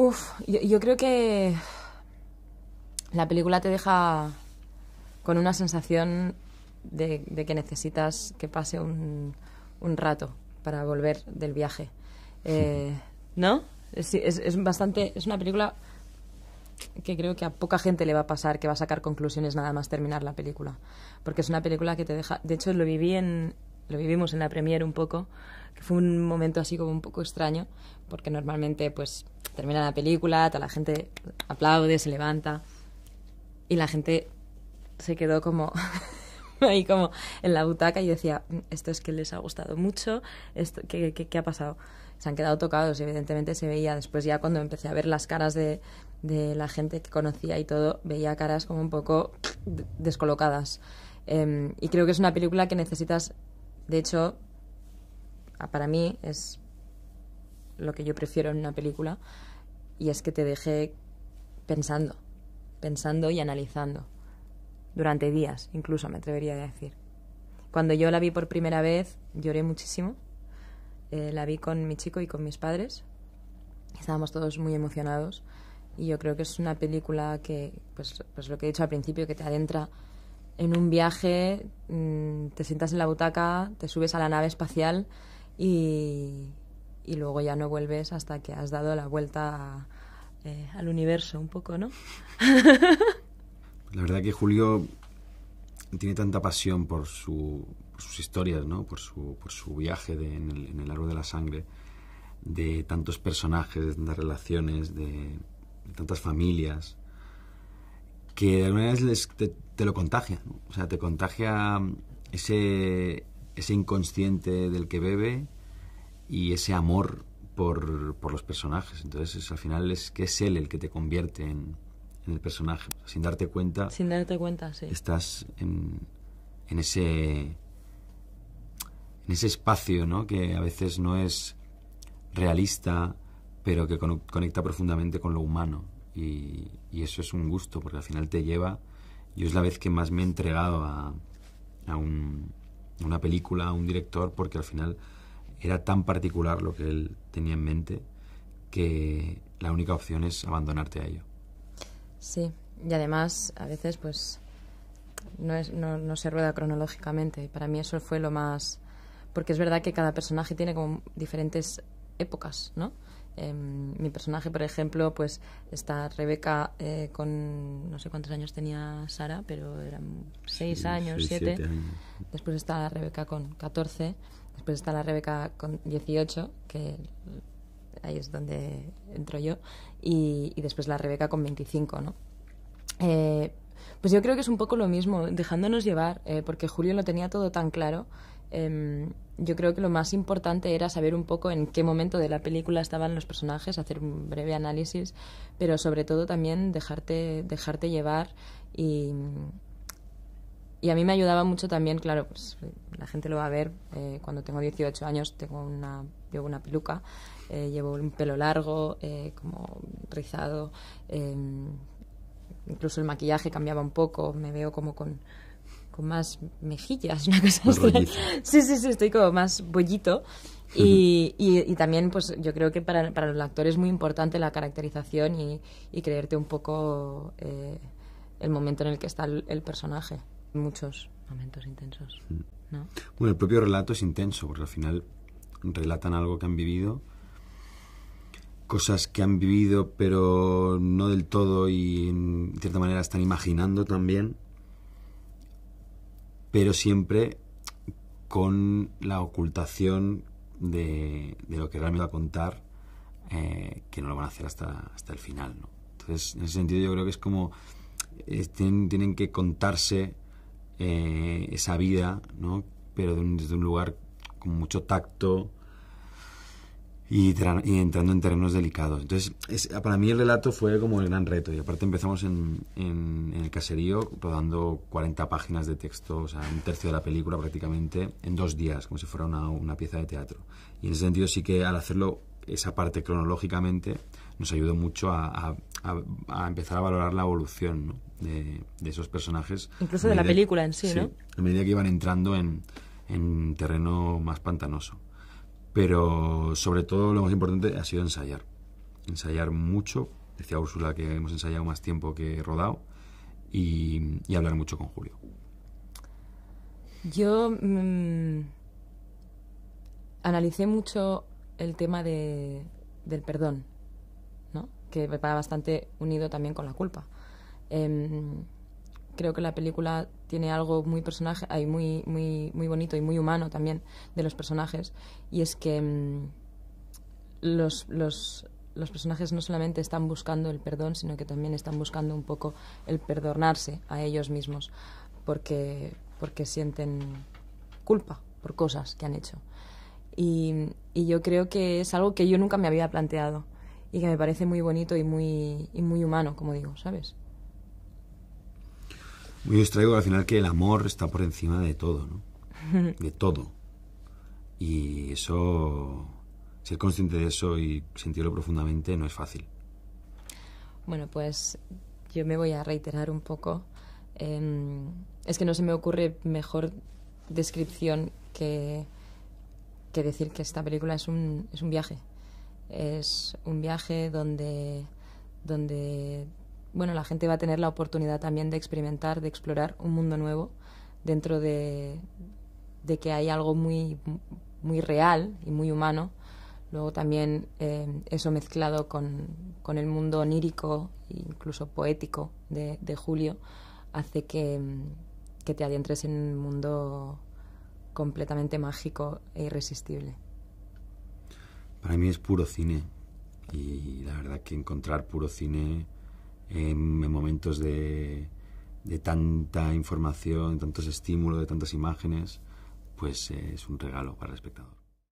Uf, yo, creo que la película te deja con una sensación de, que necesitas que pase un, rato para volver del viaje. Eh, ¿No? Eh, es, bastante. Es una película que creo que a poca gente le va a pasar que va a sacar conclusiones nada más terminar la película. Porque es una película que te deja. De hecho, lo viví en. Lo vivimos en la premiere un poco, que fue un momento así como un poco extraño, porque normalmente, pues, termina la película, toda la gente aplaude, se levanta y la gente se quedó como ahí como en la butaca y decía, mm, esto es que les ha gustado mucho, esto, ¿qué, qué, ha pasado? Se han quedado tocados y evidentemente se veía después ya cuando empecé a ver las caras de, de la gente que conocía y todo, veía caras como un poco descolocadas. Em, y creo que es una película que necesitas, de hecho, para mí es lo que yo prefiero en una película y es que te deje pensando, pensando y analizando durante días, incluso me atrevería a decir. Cuando yo la vi por primera vez lloré muchísimo. Eh, la vi con mi chico y con mis padres. Estábamos todos muy emocionados y yo creo que es una película que, pues, pues lo que he dicho al principio, que te adentra en un viaje, mm, te sientas en la butaca, te subes a la nave espacial y, y luego ya no vuelves hasta que has dado la vuelta eh, al universo un poco, ¿no? la verdad que Julio tiene tanta pasión por, sus historias, ¿no? Por su, por su viaje en, el, en, árbol de la sangre, de tantos personajes, de tantas relaciones, de, tantas familias, que de alguna manera te, lo contagia, O sea, te contagia ese, ese inconsciente del que bebe y ese amor por, los personajes. Entonces, al final es que es él el que te convierte en, el personaje. Sin darte cuenta. Sin darte cuenta, sí. Estás en, en ese. en ese espacio, ¿no? Que a veces no es realista, pero que conecta profundamente con lo humano. Y, eso es un gusto, porque al final te lleva. Yo es la vez que más me he entregado a, a una película, a un director, porque al final era tan particular lo que él tenía en mente que la única opción es abandonarte a ello. Sí, y además a veces pues no, no, no se rueda cronológicamente. Para mí eso fue lo más... Porque es verdad que cada personaje tiene como diferentes épocas, ¿no? Em, mi personaje, por ejemplo, pues está Rebeca eh, con no sé cuántos años tenía Sara, pero eran seis años, siete. Después está Rebeca con catorce... Después está la Rebeca con 18, que ahí es donde entro yo, y, después la Rebeca con 25, ¿no? Eh, pues yo creo que es un poco lo mismo, dejándonos llevar, eh, porque Julio lo tenía todo tan claro. Em, yo creo que lo más importante era saber un poco en qué momento de la película estaban los personajes, hacer un breve análisis, pero sobre todo también dejarte, dejarte llevar y, y a mí me ayudaba mucho también, claro, pues, la gente lo va a ver, eh, cuando tengo 18 años tengo una, llevo una peluca, eh, llevo un pelo largo, eh, como rizado, em, incluso el maquillaje cambiaba un poco, me veo como con, más mejillas, una cosa así. Sí, sí, sí, estoy como más bollito. Y, y, también, pues yo creo que para, para el actor es muy importante la caracterización y, creerte un poco el momento en el que está el personaje. Muchos momentos intensos. Mm. ¿no? Bueno, el propio relato es intenso, porque al final relatan algo que han vivido, cosas que han vivido, pero no del todo y en cierta manera están imaginando también, pero siempre con la ocultación de, lo que realmente va a contar, eh, que no lo van a hacer hasta, hasta el final. ¿no? Entonces, en ese sentido yo creo que es como... tienen que contarse eh, esa vida, ¿no? pero desde un lugar con mucho tacto y, entrando en terrenos delicados. Entonces, para mí el relato fue como el gran reto y aparte empezamos en, el caserío rodando 40 páginas de texto, o sea, un tercio de la película prácticamente, en dos días, como si fuera una, pieza de teatro. Y en ese sentido sí que al hacerlo esa parte cronológicamente nos ayudó mucho a a, empezar a valorar la evolución de, esos personajes. Incluso de la película en sí, sí, ¿no? A medida que iban entrando en, terreno más pantanoso. Pero sobre todo lo más importante ha sido ensayar. Ensayar mucho. Decía Úrsula que hemos ensayado más tiempo que rodado. Y, hablar mucho con Julio. Yo mm, analicé mucho el tema del perdón que va bastante unido también con la culpa. Em, creo que la película tiene algo muy personaje, muy, muy, muy bonito y muy humano también de los personajes, y es que em, los, personajes no solamente están buscando el perdón, sino que también están buscando un poco el perdonarse a ellos mismos, porque, sienten culpa por cosas que han hecho. y yo creo que es algo que yo nunca me había planteado y que me parece muy bonito y muy, y muy humano, como digo, ¿sabes? Muy os al final que el amor está por encima de todo, ¿no? De todo. Y eso, ser consciente de eso y sentirlo profundamente no es fácil. Bueno, pues yo me voy a reiterar un poco. Em, es que no se me ocurre mejor descripción que, que decir que esta película es un, es un viaje. Es un viaje donde, bueno, la gente va a tener la oportunidad también de experimentar, de explorar un mundo nuevo dentro de, de que hay algo muy, muy real y muy humano. Luego también eh, eso mezclado con, con, el mundo onírico e incluso poético de, de Julio hace que, que te adentres en un mundo completamente mágico e irresistible para mí es puro cine. Y la verdad que encontrar puro cine en, momentos de, de, tanta información, de tantos estímulos, de tantas imágenes, pues eh, es un regalo para el espectador.